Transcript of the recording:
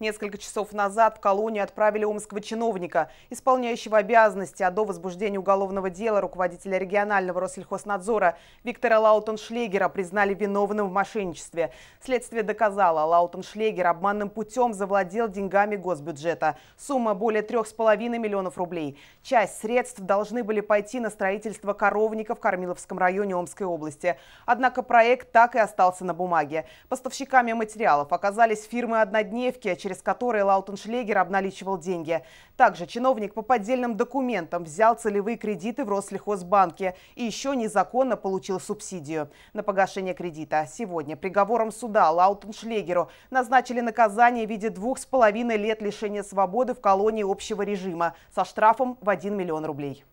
Несколько часов назад в колонию отправили омского чиновника, исполняющего обязанности, а до возбуждения уголовного дела руководителя регионального Россельхознадзора Виктора Лаутеншлегера признали виновным в мошенничестве. Следствие доказало, Лаутеншлегер обманным путем завладел деньгами госбюджета. Сумма более 3,5 миллионов рублей. Часть средств должны были пойти на строительство коровника в Кормиловском районе Омской области. Однако проект так и остался на бумаге. Поставщиками материалов оказались фирмы-однодневки, через которые Лаутеншлегер обналичивал деньги. Также чиновник по поддельным документам взял целевые кредиты в Рослехозбанке и еще незаконно получил субсидию. На погашение кредита сегодня приговором суда Лаутеншлегеру назначили наказание в виде двух с половиной лет лишения свободы в колонии общего режима со штрафом в 1 миллион рублей.